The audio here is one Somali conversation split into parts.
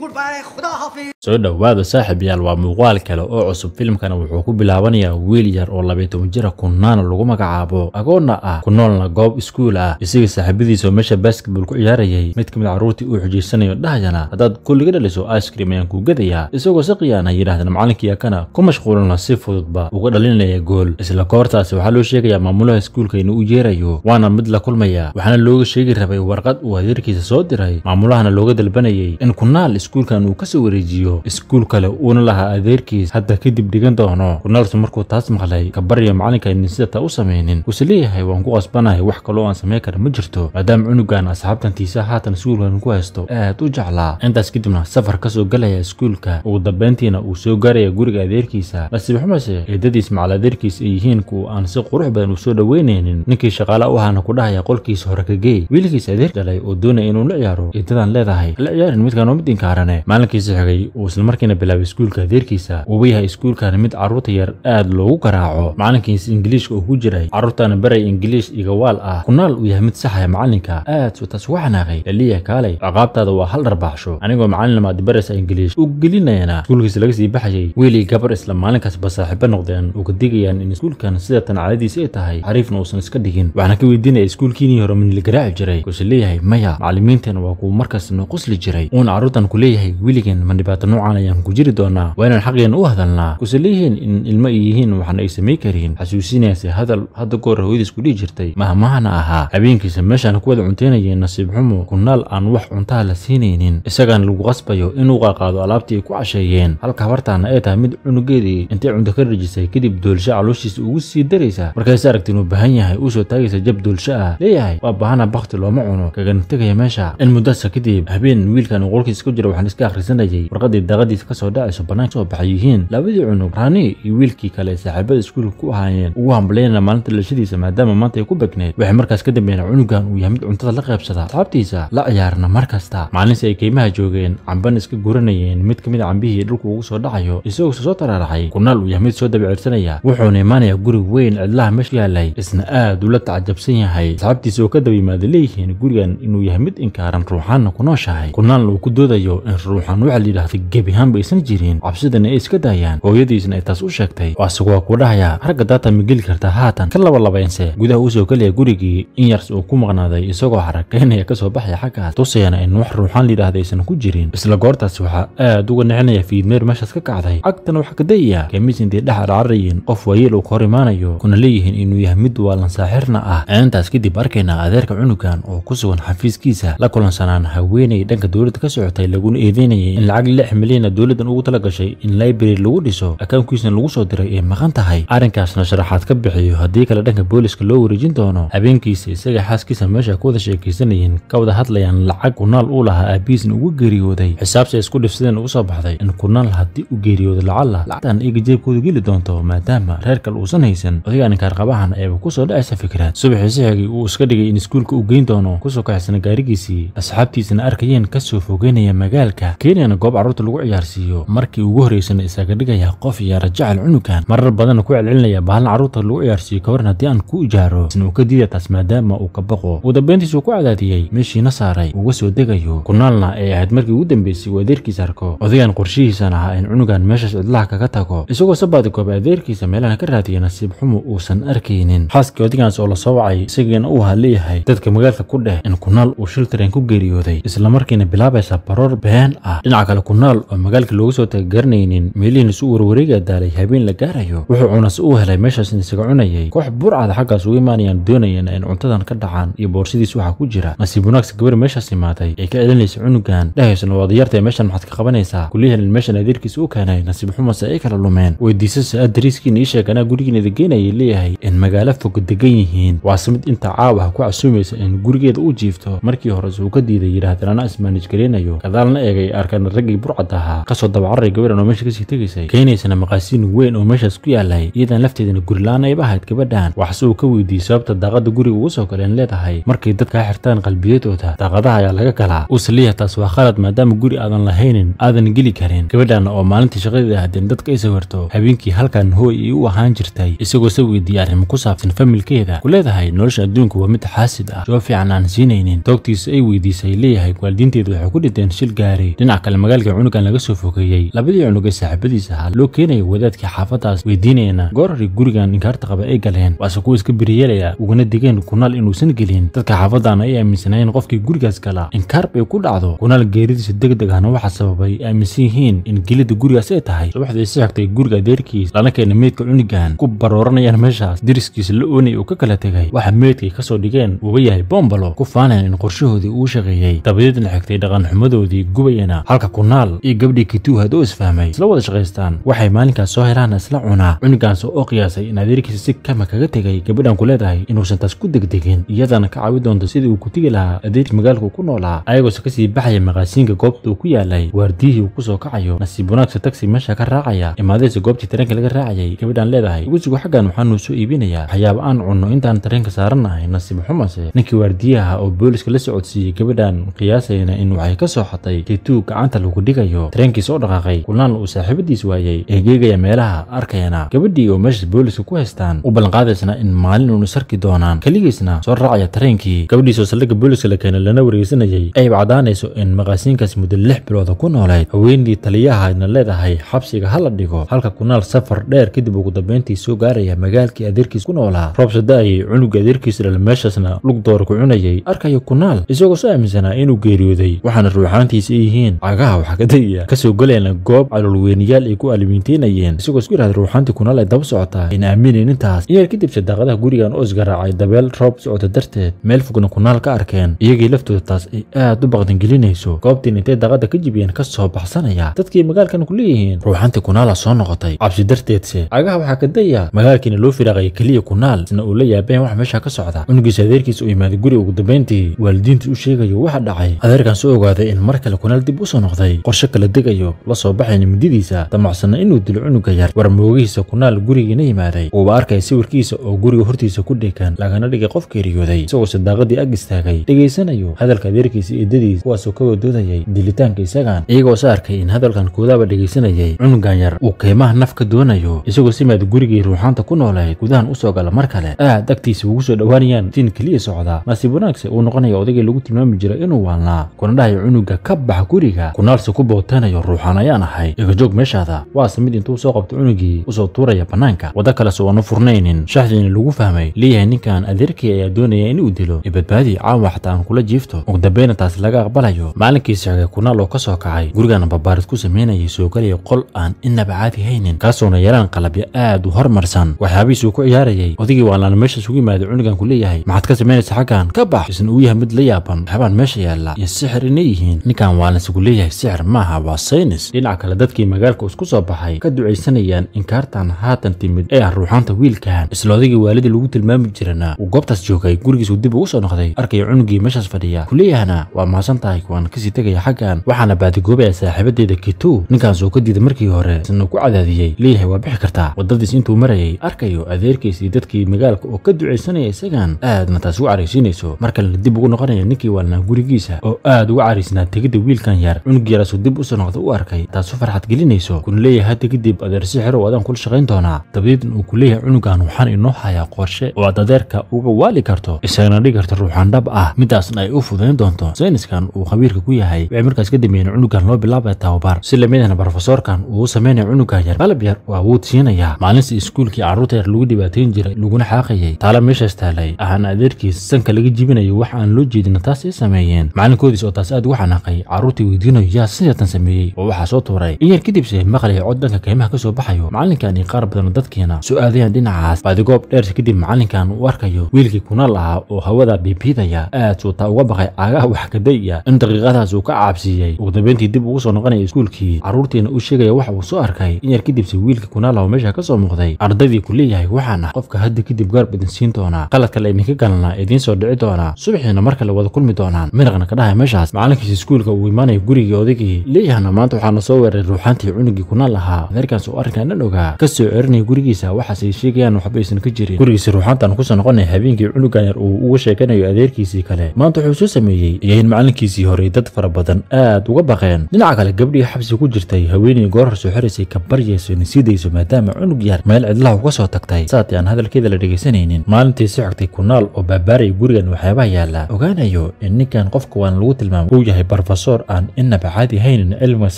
goodbye，回到合肥。soo dhowaada saaxiibayaal waa muuqaal kale oo cusub filimkana wuxuu ku bilaabanayaa wiil yar oo labiya toban jira kunaana lagu magacaabo agoonna ah ku noolna goob iskuul ah isaga saaxiibadiisa oo meesha basketball ku ciyaarayay mid ka mid ah carruurtii uu xujaysanayo dhahayana haddaad kulliga dhaliso iskrim ayaan kuu gadayaa isagoo si qiyaana yidhahdeen macalinka yakana ku mashquulana si fududba uga dhalinaya gool isla koortaasi waxaa loo sheegayaa maamulaha iskuulka inuu u yeerayo waana mid la kulmaya waxaana looga sheegi rabay warqad uu hadeerkiisa soo diray maamulahana looga dalbanayay in kunaal iskuulkan uu ka soo wareejiyo iskuul kale uuna lahaa adeerkiis hadda kadib dhigan doono runaaldu markuu taas maqlay kabar iyo macalinka aynan sida taa u samaynin wuuse leeyahay waan ku qasbanahay wax kaloo aan samayn kara ma jirto maadaama cunugan asxaabtantiisa haatan iskuulkan ku haysto aad u jeclaa intaas kadibna safar ka soo galaya iskuulka ugu dambayntiina uu soo gaaraya guriga adeerkiisa nasiib xumase eedadii ismacaal adeerkiis ay yihiin kuwa aan si qurux badan usoo dhoweynaynin ninkii shaqaale u ahaana ku dhahaya qolkiisa hore ka geey wiilkiisa adeer dhalay oo doonaya inuu la ciyaaro eedadan leedahay la ciyaarin midkaan oo mid inkaarane maalinkiisa xigay uu isla markiina bilaabay iskuulka adeerkiisa uuba yahay iskuulkana mid carruurta yar aad loogu garaaco macalinkiisa ingiliishka uu ku jiray carruurtana baray ingiliish igawaal ah kunaal uu yahay mid saxaya macalinka aad suu taas uga xanaaqay laliya kaalay ciqaabtaada waa hal dharbaaxsho anigoo macalinamaad baraysa ingiliish u gelinayana iskuulkiisa laga sii baxayay wiilii gabar isla maalinkaas ba saaxiibo noqdeen uu ka digayaan in iskuulkan sidatan cadadiis ay tahay xariifna uusan iska dhigin waxaana ka weydiinaya iskuulkiinii hore midnila garaaci jiray kuuse leeyahay maya macalimiinteena waa kuu markaasna qosli jiray uuna carruurtan ku leeyahay weligeen ma dhibaato noocan ayaan ku jiri doonaa waa inaan xaqeena u hadalnaa kuse leeyihiin in ilmo ay yihiin waxna ay samay karyihin xasuusinaysa hadal hadda goor hooyadiis ku dhihi jirtay mahmahana ahaa habeenkiisa meeshaan ku wada cunteynayee nasiib xumo kunaal aan wax cuntaha la siinaynin isagaan lagu qasbayo inuu qaaqaado alaabtii ay ku casheeyeen halka habartaana ay tahay mid cunugeedii intay cunto ka rajisay kadib doolsho calooshiisa ugu sii daraysa markayse aragtiin uu baahan yahay uusoo taagaysa jab doolsho ah leeyahay waa baahana bakti looma cuno kagana tegaya meesha in muddasa kadib habeen wiilkan uu qolkiisa ku jira waxaan iska akhrisanayay warqad markay daaqadiisa kasoo dhacayso bannaanka soo baxay yihiin labadii cunug rani iyo wiilkii kale saaxiibada iskuulka ku ahaayeen ugu hambalyayna maalinta dhalashadiisa maadaama maanta ay ku begneyd waxay markaas ka dambeeyeen cunugan uu yahay mid cuntada la qaybsada asxaabtiisa la ciyaarna mar kasta maalinsi ay keymaha joogeen cambana iska guranayeen mid ka mid a ah cambihii dhulku ugu soo dhacayo isagoo soo taraaraxay kunaal uu yahay mid soo dabaceersanaya wuxuuna imaanayaa guri weyn cidlaha meesha yaalay isna aad ula tacajabsan yahay asxaabtiisa oo ka daba yimaada leeyihiin gurigan inuu yahay mid inkaaran ruuxaanna ku nooshahay kunaalna uu ku doodayo in ruuxan waxaa la yidhaahday gebi ahaan aysan jirin cabsidana ay iska daayaan hooyadiisna ay taas u sheegtay oo asagu waa kuu dhahayaa ragga daata ma geli kartaa haatan ka labalabaynse gudaha uu soo gelaya gurigii in yars uu ku maqnaaday isagoo xarakaynaya kasoo baxaya xaggaas tusayana in wax ruuxaan layidhaahda aysan ku jirin isla goortaas waxaa aad uga nicinaya fiidmeer meeshaas ka kacday agtana waxaa ka dayaya kamis intay dhex arcararayin qof waayeel uu ka hor imaanayo kuna leeyihiin inuu yahay mid waalan saaxirna ah intaas kadib arkaynaa adeerka cunugan oo ku sugan xafiiskiisa la kulansanaan haweenay dhanka dowladda ka socotay laguna eedaynayay in lacag lix milyan dowladdan ugu tala gashay in library lagu dhiso akaunkiisna lagu soo diray ay maqan tahay arrinkaasna sharaxaad ka bixiyo haddii kale dhanka booliska loo wareejin doono habeenkiisa isaga xaaskiisa meesha ku wada sheekaysanayeen ka wada hadlayaan lacag kunaal uu lahaa aabihiisna ugu geeriyooday xisaabsi ay isku dhifsadeen ugu soo baxday in kunaal haddii uu geeriyooda lacala lacagtaan iga jeebkooda geli doonto maadaama reer kale uusan haysan odaga inkaarqabahan ayaba kusoo dhacaysa fikraad subaxii sixigii uu iska dhigay in iskuulka u geyn doono kusoo kaxaysana gaarigiisii asxaabtiisana arkayeen kasoo fogeynaya magaalka keenyana goob carruurta lagu ciyaarsiiyo markii ugu horeysana isaga dhigaya qof yaara jecel cunugan marar badanna ku celcelinaya bahalna carruurta lagu ciyaarsiiyo kabarna warn haddii aan ku ijaaro isna uu ka diida taas maadaama uu ka baqo ugu dambeyntiis ku cadaadiyey meeshiina saaray uga soo degayo kunaalna ee ahayd markii ugu dambeysay uu adeerkiisa arko odagan qorshihiisan ahaa in cunugan meeshaas cidlaha kaga tago isagoo sabaadikooba adeerkiisa meelahan ka raadiyay nasiib xumu uusan arkaynin xaaskii odagankaas oo lasoo wacay isagiina uu leeyahay dadka magaalka ku dheh in kunaal uu shil tareen ku geeriyooday isla markiina bilaabaysa baroor been ah dhinaca kale kunaal dagaal oo magaalka looga soo tagagaranaynin meelihiinas uu warwareegaa daalay habeen la gaarayo wuxuu cunas u helay meeshaasna isaga cunayay koox burcada xaggaas uga imaanayaan doonayana in cuntadan ka dhacaan iyo boorsidiis waxaa ku jira nasiib wanaagsa gabar meeshaas imaatay ay ka celinaysa cunugan dhahaysona waa diyarta meeshan maxaad ka qabanaysaa kulyahan in meeshan adeerkiisa u keenay nasiib xumase ay kala lumeen weydiisase aad dariiskiina ii sheeg anaa gurigiinada geenayay leeyahay in magaalo fog degan yihiin waase mid inta caawaha ku casuumaysa in gurigeeda u jiifto markii hore suu ka diiday yidhaahdeen anaa ismaanij gareynayo gadaalna eegay arkan raggii burcad muuqada ahaa kasoo dabacaray gabadhan oo meesha kasii tegaysay keenaysana maqaasiin weyn oo meeshaas ku yaallay iyadan lafteedana gurila'aan ayba ahayd gabadhan waxse uu ka weydiiyey sababta daaqadda guriga ugu soo galeen leedahay markay dad kaa xirtaan qalbiyadooda daaqadaha ayaa laga galaa usaliya taas waa khalad maadaama guri aadan lahaynin aadan geli karin gabadhan oo maalintii shaqadeeda ahdeen dadka ay sawirto habeenkii halkan hooy ay u ahaan jirtay isagoo se weydiiyey arrimo ku saabsan familkeeda ku leedahay nolosha adduunka waa mid xaasid ah jawab fiican aan siinaynin toogtiisa ay weydiisay leeyahay waalidiinteedu waxay ku dhinteen shil gaari dhinac kale magaalka markaan laga soo fokeeyey labadii cunug ee saaxiibadiis ahaa loo keenaya wadaadkii xaafaddaas weydiinayana goor hore gurigan inkaarta qaba ay galeen waase kuwa iska biryeelaya ugana digeen kunaal inuusan gelin dadka xaafadana ay aaminsanaayeen qofkii gurigaas galaa inkaar bay ku dhacdo kunaal geeridiisa degdeg ahna waxaa sababay aaminsan yihiin in gelidda gurigaas ay tahay subaxdii ay xigtay guriga adeerkiis lana keenay meydka cunigan ku barooranayaan meeshaas diriskiisa la oonaya uu ka kala tegay waxa meydkay ka soo dhigeen uuga yahay bombalo ku faanayan in qorshahoodii uu shaqeeyey dabadeedna xigtay dhaqan xumadoodii gubayana halka kunaal iyo gabdhii kituu hadoo isfahmay isla wada shaqaystaan waxay maalinkaas soo helaan isla cunaa cunugaas oo qiyaasay in adeerkiisa si kama kaga tegay gabadhaan ku leedahay inuusan taas ku degdegin iyadana ka caawi doonta sidii uu ku tegi lahaa adeerkii magaalku ku noolaa ayagoose kasii baxaya maqaasiinka goobta uu ku yaalay waardiyihii uu kusoo kacayo nasiib wanaagsa tagsi meesha ka raacaya imaadaysa goobtii tareenka laga raacayay gabadhaan leedahay ugu sugo xaggan waxaanuu soo iibinayaa waxyaaba aan cunno intaan tareenka saarannahay nasiib xumase ninkii waardiyaha ah oo booliska la socodsiiyey gabadhaan qiyaasayna in waxay ka soo xatay kituu gacanta lagu dhigayo iyo tareenkii soo dhaqaaqay kulnaan uu saaxiibadiis waayey ee geegaya meelaha arkayana gabadhii oo meeshaas booliska ku haystaan u ballanqaadaysna in maalin uuna sarki doonaan keligiisna soo raacaya tareenkii gabadhiis oo saldhigga booliska la keenay lana wargeysanayay ayb caddaanayso in maqaasiinkaas muddo lix bilooda ku nooleyd haweentii taliyahana leedahay xabsiga ha la dhigo halka kunaal safar dheer kadib ugu dambeyntii soo gaaraya magaalkii adeerkiis ku noolaa roobsa da-ayay cunuga adeerkiis dhal meeshaasna lugdoor ku cunayay arkaya kunaal isagoo soo aaminsanaa inuu geeriyooday waxaana ruuxaantiisa yihiin cagaha wax ka ardayga kasoo galayna goob caloolweynayaal ay ku aalamiinteynayeen isagoo isku yidhahda ruuxaantii kunal ay daba socotaa ayna aaminayn intaas inyar kadib sadaaqadaha gurigan oo isgaraacay dabeel roob socota darteed meel fogna kunaal ka arkeen iyagii laftooda taas ay aad u baqdangelinayso goobtiin intay daaqada ka jibiyeen ka soo baxsanaya dadkii magaalkan ku leeyihiin ruuxaantii kunaala soo noqotay cabsi darteedse cagaha waxaa ka daya magaalkiina loo firaaqaya keliya kunaal isna uu la yaabeen wax meesha ka socda cunugiisa adeerkiisa u imaaday guriga ugu dambayntii waalidiintii u sheegayo waxa dhacay adeerkaan soo ogaaday in mar kale kunaal dib u soo noqday cabasho kala degayo la soo baxayn mudadiisa damacsana inuu dilo cunuga yar war moogihiisa kunaal gurigiina yimaaday uuba arkay sawirkiisa oo guriga hortiisa ku dheekan lagana dhigay qof geeriyooday isagoo sadaaqadii ag istaagay dhegaysanayo hadalka adeerkiisa eedadiis kuwaasoo ka wadoodayay dilitaanka isagan iyagoose arkay in hadalkan koodaaba dhegaysanayay cunugan yar uu keymaha naf ka doonayo isagoo simaad gurigii ruuxaanta ku noolayd gudahan usoo gala mar kale aad agtiisa ugu soo dhowaanayaan siin keliya socda nasiib wanaagse uu noqonaya odaygii lagu tilmaami jiray inuu waalnaa kuna dhahay cunuga ka bax guriga kunaalse ku bootanayo ruuxan ayaan ahay igajoog meeshaada waase mid intuu soo qabto cunugii usoo tuuraya bannaanka wadda kalese oonu furnaynin shaxdiina lagu fahmay leeyahay ninkan adeerkii ayaa doonaya inuu dilo i badbaadi caawa xataa aan kula jiifto ugudambayna taasi laga aqbalayo maalinkii sheegay kunaal oo ka soo kacay gurigaana babaarid ku sameynayay soo galaya qol aan inaba caadi haynin kaasoona yalaan qalabyo aad u hormarsan waxyaabihiisuu ku ciyaarayay odigii waalaana meesha ugu yimaaday cunugan ku leeyahay maxaad ka samaynaysa xaggan ka bax isna uu yahay mid la yaaban waxyaabaan meesha yaalla iyo sixir inay yihiin ninkan waalansigu leeyahay sixir ma maaha waa saynis dhinaca kale dadkii magaalka isku soo baxay ka ducaysanayaan inkaartan haatan timid ee ah ruuxaanta wiilkahan isloodigii waalidii lagu tilmaami jirana uu goobtaas joogay gurigiisuu dib ugu soo noqday arkay cunugii meeshaas fadhiya kuliyahana waa mahadsan tahay kuwaan kasii tegaya xaggan waxaana baadigoobaya saaxiibadeeda kitu ninkaan soo ka diiday markii hore isna ku cadaadiyey leeyahay waa bixi kartaa waddadiis intuu marayay arkayo adeerkiisii dadkii magaalka oo ka ducaysanaya isagan aadna taasi u caraysiinayso markalena dib ugu noqonaya ninkii waalnaa gurigiisa oo aad uga caraysnaa tegidda wiilkan yar cunug dib dib u soo noqda u arkay taasu farxad gelinayso kuna leeyahay hadda kadib adeersi si xerow adaan kula shaqayn doonaa dabiidna uu ku leeyahay cunugan waxaan inoo hayaa qorshe oo aad adeerka uga waali karto isagana dhigi karta ruuxaan dhab ah midaasna ay u fudayn doonto sayniskan uu khabiirka ku yahay waxay markaas ka dambeeyeen cunugan loo bilaabaya tababar si lamidana brofesoorkan uu sameynaya cunugan yar qalab yar oo awood siinaya maalintii iskuulkii carruurta yar lagu dhibaatayn jiray laguna xaaqayay taala meeshaas taalay ahaana adeerkiis sanka laga jibinayo wax aan loo jeedina taas ay sameeyeen macalinkoodiis oo taas aad uga xanaaqay carruurtii weydiinayo yaa sidatan halkan sameeyey oo waxaa soo tuuray in yar kadibse maqlay cod dhanka kaymaha kasoo baxayo macalinkan iyo qaar badan dadkiina dadkeena su-aalayan dhinacaas baadigoob dheersi kadib macalinkan uu arkayo wiilkii kunaal ahaa oo hawada biibiidaya aad suutaa uga baqay caagaha wax kadayya in daqiiqadaas uu ka caabsiiyey ugu dambeyntii dib ugu soo noqonaya iskuulkii carruurtiina u sheegaya waxa uu soo arkay in yar kadibse wiilkii kunaal oo meesha ka soo muuqday ardaydii ku leeyahay waxaan ah qofka hadda kadib gaarb idin siin doonaa qaladka la idinka galanaa idiin soo dhici doonaa subaxiina marka la wada kulmi doonaan miraqna ka dhahay meeshaas macalinkiisa iskuulka uu imaanaya gurigii odaygii leeyahana maanta waxaana soo weeraray ruuxaantii cunugii kuna lahaa adeerkaas oo arrinkan dhan ogaa ka soo celinaya gurigiisa waxaase sheegayaan waxba aysan ka jirin gurigiisa ruuxaantan kusoo noqonaya habeenkii cunugan yar uu uga sheekanayo adeerkiisii kale maanta wuxuu soo sameeyey ayayn macalinkiisii horay dad fara badan aad uga baqeen dhinaca kale gabdhihii xabsi ku jirtay haweenay hor soo xiraysay ka baryayso inay siidayso maadaama cunug yar meel cidlaha uga soo tagtay saati aan hadalkeeda la dhegaysanaynin maalintii si xogtay kunaal oo baabaaraya gurigan waxyaabaha yaalla ogaanayo in ninkan qofka waan lagu tilmaamay uu yahay barofesor aan inaba caadi hayn Martin Elmas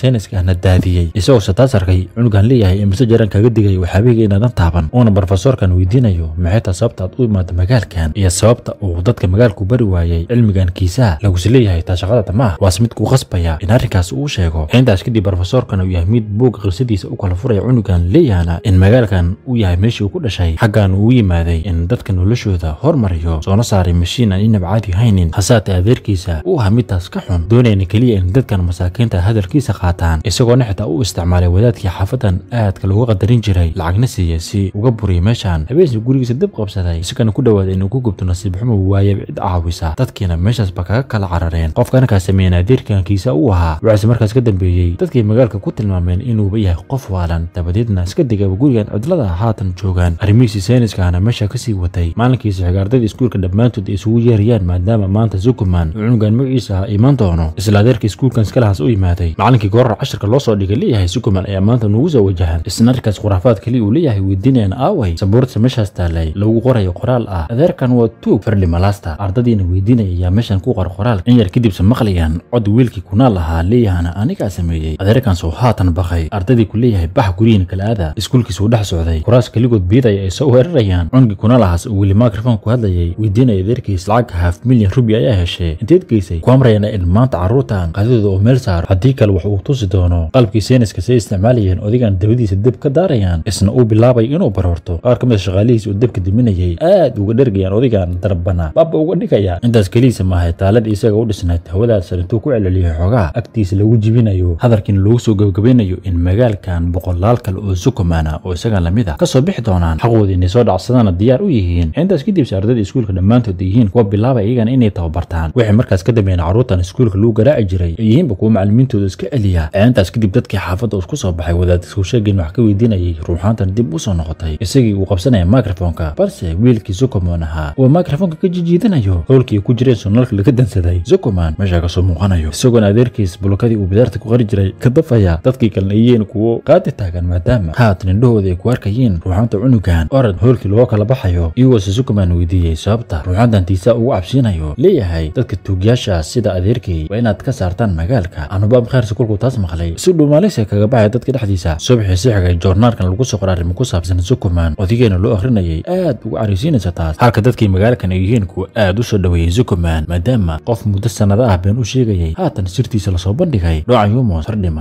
Seneskaan daadiyey isagoo taas arkay cunugan leeyahay imise jaran kaga digay wax habeenka inaadan taaban uuna brofesoorkan weydiinayo maxay tahay sababta aad u imaado magaalkan iyo sababta uu dadka magaalku bari waayay cilmigan kiisaha lagus leeyahay taa shaqadada ma ah waase mid kuu qasbaya in arrinkaas uu sheego intaas kadib brofesoorkan uu yahay mid buugga qisadiisa u kala furaya cunugan leeyahana in magaalkan uu yahay meeshii uu ku dhashay xaggan uu yimaaday in dadka noloshooda hormariyo soona saaray mashiin aan inab caadi haynin hasaatee adeerkiisa u ahaa midtaas ka xun doonayna keliya in dadkan masaakiinta hadalkiisa qaataan isagoona xitaa u isticmaalay wadaadkii xaafadan aadka lagu qadarin jiray lacagna siiya si uga buriyay meeshan habeensi gurigiisa dib qabsaday isagana ku dhawaaday inuu ku gubto nasiib xumo waayab cid caawisa dadkiina meeshaasba kaga kala carareen qofka arrinkaa sameeyey naadeerkankiisa u ahaa waxaase markaas ka dambeeyey dadkii magaalka ku tilmaameen inuuba yahay qof waalan dabadeedna iska digaba gurigan cidlada haatan joogaan arrimihiisii sayniskaana meesha kasii watay maalinkiisa xiga iskuulka dhammaantood ay isugu yeerayaan maadaama maanta zukuman cunugan magaciisa ahaa iman doono isla adeerka iskuulkan iskalahaas u yimaada baahday macalinkii gorar casharka loo soo dhigay leeyahay sukuman ayaa maanta nugu soo wajahan isnaarkaas khuraafaad keliya uu leeyahay weydiinayana aaway sabuurta meeshaas taalay lagu qorayo qoraal ah adeerkan waa tuug farli malaasta ardadiina weydiinaya ayaa meeshan ku qor qoraal in yar kadibse maqlayaan cod wiilkii kunaal ahaa leeyahana anigaa sameeyey adeerkan soo haatan baqay ardadii ku leeyahay bax guryihiina kala aada iskuulkiisuu dhex socday kuraas keligood biiday ay soo weerarayaan cunugii kunaal ahaas uu weli microfon ku hadlayay weydiinaya adeerkiis lacag haaf milyan rubi ayaa heshay inteed geysay ku amrayana in maanta carruurtan qadidooda oo meel saaro haddii kale wax uu tusi doono qalbkii seeniska say isticmaalayeen odigaan dabadiisa deb ka daarayaan isna uu bilaabay inuu baroorto qaar ka mida ah shaqaalihiisa uu debka diminayay aad uga dhergayaan odigaan darbana baaba uga dhigaya intaas keliisa maahay taalada isaga u dhisnayd hawadaad intuu ku celceliyay xoogaha agtiisa lagu jibinayo hadalkiina lagu soo gabagabaynayo in magaalkan boqolaal kale oo sukumana oo isaga lamid a ah, ka soo bixi doonaan xaqooda inay soo dhacsadana diyaar u yihiin intaas kadibse ardayda iskuulka dhammaantood yihiin kuwa bilaabay iyagana inay tababartaan waxay markaas ka dambeeyeen carruurtan iskuulka lagu garaaci jiray ay yihiinba kuwa macalimiintu gacantooda iska celiya intaas kadib dadkii xaafadda isku soo baxay wadaadisku howsheegeen wax ka weydiinayay ruuxaantan dib u soo noqotay isagii uu qabsanaya mikrofonka balse wiilkii zuckerman ahaa uu mikrofonka ka jijiidanayo howlkii ku jireen sonalka laga dansaday zuckerman meeshaa kasoo muuqanayo isagoona adeerkiis bulokadii uu bidaarta ku qari jiray ka dafaya dadkii kalena iyeyn kuwo qaadi taagan maadaama haatan indhahooda ay ku arkayeen ruuxaanta cunugan orad howlkii loo kala baxayo iyagoose zuckerman weydiiyey sababta ruuxaantan tiisaa ugu cabsiinayo leeyahay dadka tuugyaasha sida adeerkay waa inaad ka saartaan magaalka anuba maxamed khayr taas maqlay si dhuumaalise kaga baxay dadka dhexdiisa subxii si xigay joornaalkan lagu soo qoray arrimo ku saabsan zukuman odigeena loo akhrinayay aad ugu caraysiinaysa taas halka dadkii magaalkan ay yihiin kuwa aad u soo dhoweeyey zukuman maadaama qof muddo sannada ah been u sheegayay haatan sirtiisa lasoo bandhigay dhooca yumos sardhi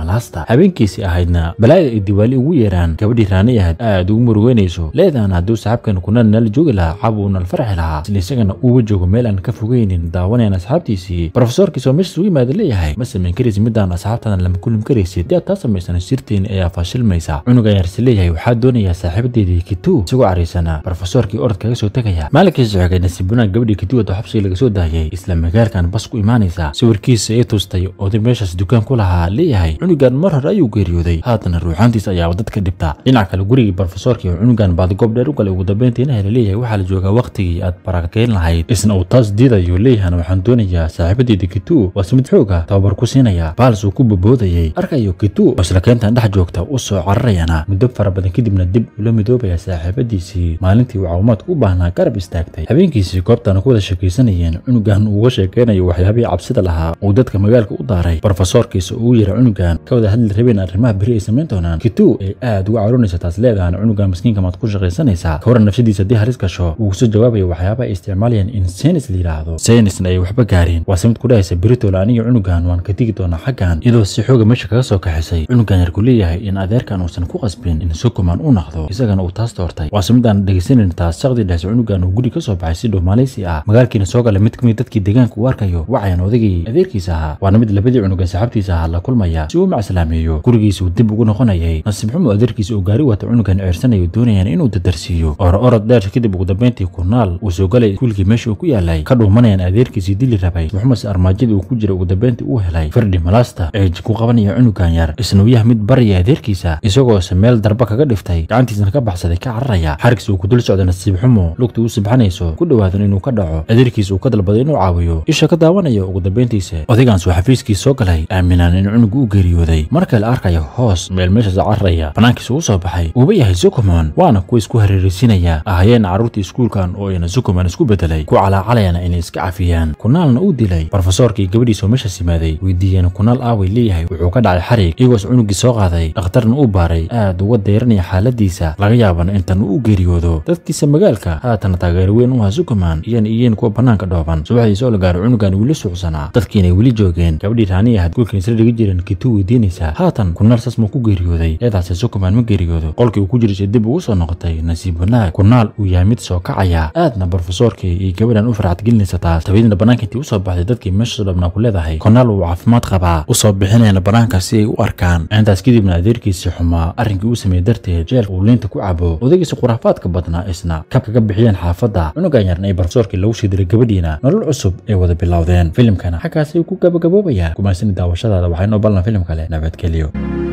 habeenkiisii ahaydna balaayda ay diwaali ugu yeeraan gabadhii raani ahayd aad ugu murugeynayso leedaana hadduu saxaabkan kuna joogi lahaa cabu nal farxi lahaa isla isagana uuma joogo meel aan ka fogeynin daawanayn asxaabtiisii brofesorkiisoo meeshas u yimaada leeyahay ma samayn karis middaana asxaabtadan lama kulim karaysid dee taa samaysana shirteeni ayaa faashilmaysa cunug ayaa leeyahay waxaa doonayaa saaxiibadeedii kitu isagoo caraysanaa rofesoorkii orod kaga soo tegaya maalinkai socogay nasiibunaan gabadhii kituwada xabsiga laga soo daayay isla magaalkan bas ku imaanaysa sawirkiisa ee tuustay oday meeshaas dukaan ku lahaa leeyahay cunugan mar hore ayuu geeriyooday haatana ruuxaantiis ayaa dadka dhibta dhinac kale gurigii barofesoorkii oo cunugan baad goob dheer u galay ugu dambayntiina hela leeyahay waxaa la joogaa wakhtigii aad barakakeyn lahayd isna uu taas diidayo leeyahana waxaan doonayaa saaxiibadeedii kituu waase mid xooga ah tababar ku siinaya baals uu ku boboodayay arkayo kitu oo isla dhex joogta u soo cararayana muddo fara badan kadibna dib ula midoobaya saaxiibadiisii maalintii uu caawimaadka u baahnaa garab istaagtay habeenkiisii goobtana ku wada sheekaysanayeen cunugan uuga sheekaynayo waxyaabihii cabsida lahaa uu dadka magaalka u daaray brofesoorkiisa uu yira cunugan ka wada hadli rabeen arrimaha beri ay samayn doonaan kitu ay aad uga carurinaysa taas leedahana cunugan miskiinka maad ku shaqaysanaysaa ka hor nafsadiisa haddii halis gasho uu kusoo jawaabaya waxyaabaha ay isticmaalayaan in senis la yidhaahdo senisna ay waxba gaareen waase mid ku dhahaysa beritool aniga cunugan waan ka tegi doonaa xaggan socdaan iyadoo si xooga meesha kaga soo kaxisay cunugan yarku leeyahay in adeerkan uusan ku qasbin in sukuman u naqdo isagana uu taas doortay waase mid aan dhegaysanan taas shaqdii dhehesa cunugan uu guri ka soo baxay si dhow ah magaalkiina soo galay mid ka mid dadkii deegaanka uu arkayo wacayan odagii adeerkiisa ahaa waana mid labadii cunugan saxaabtiisa ahaa la kulmaya si uu macaslaameeyo gurigiisuu dib ugu noqonayay nasiib xumo adeerkiisa uu gaari wata cunugan ceersanayo doonayaan inuu dadarsiiyo oro orod dheer kadib ugu dambeyntii kunaal uu soo galay iskuulkii meesha uu ku yaalay ka dhuumanayaan adeerkiisii dili rabay muxumas armaajadii uu ku jiray ugu dambeyntii uu helay fardhi malaas kasta ee jiku qabanaya cunugan yar isnuuyaha mid baraya adeerkiisa isagoose meel darba kaga dhiftay gacantiisana ka baxsaday ka cararaya xarigsi uu ku dul socda nasiib xumo lugta uu sibxanayso ku dhowaadan inuu ka dhaco adeerkiisa uu ka dalbaday inuu caawiyo isha ka daawanaya ugu dambayntiisa odaygaansu xafiiskii soo galay aaminaan in cunugu u geeriyooday mar la arkaya hoos meel meeshaas cararaya bannaankiisa uu soo baxay uuba yahay sukuman waana kuwa isku hareeraysinaya ahayeenna carruurtii iskuulkan oo ayna sukuman isku bedelay ku calaacalayana inay iska cafiyaan kunaalna uu dilay brofesoorkii gabadhiisoo meeshaas yimaaday weydiiyeen kunaal aaway leeyahay wuxuu ka dhacay xarig iyagoos cunuggii soo qaaday dhakhtarna uu baaray aad uga dayranaya xaaladiisa laga yaabana intan uu geeriyoodo dadkiisa magaalka haatana taageero weyn u ha sukaman iyana iyeen kuwa bannaanka dhooban subaxdii soo la gaaro cunugan weli suucsanaa dadkiinay weli joogeen gabadhii raani ahayd isla dhigi jireen kituu weydiinaysaa haatan kunaal saas ku geeriyooday eedaase sukaman ma geeriyoodo qolkii uu ku jirisay dib ugu soo noqotay nasiib wanaag kunaal uu yahay mid soo kacayaa aadna brofesoorkii iyo gabadhan u farxad gelinaysa taas habeedna bannaanka intii u soo baxday dadkii meesha soo dhabnaa ku leedahay kunaal uu caafimaad qabaa soo bixinayna bannaanka si ay u arkaan intaas kadibna adeerkiisii xumaa arrinkii uu sameeyey darteed jeelka uu liinta ku cabo odaygiisa khuraafaadka badnaa isna kabka ka bixiyeen xaafadda cunugan yarna ay barsoorkii lagu sii gabadhiina nolol cusub ay wada bilowdeen filimkana xaggaasay ku gabagaboobayaa kumaasini daawashadaada waxaynoo ballan filim kale nabadgelyo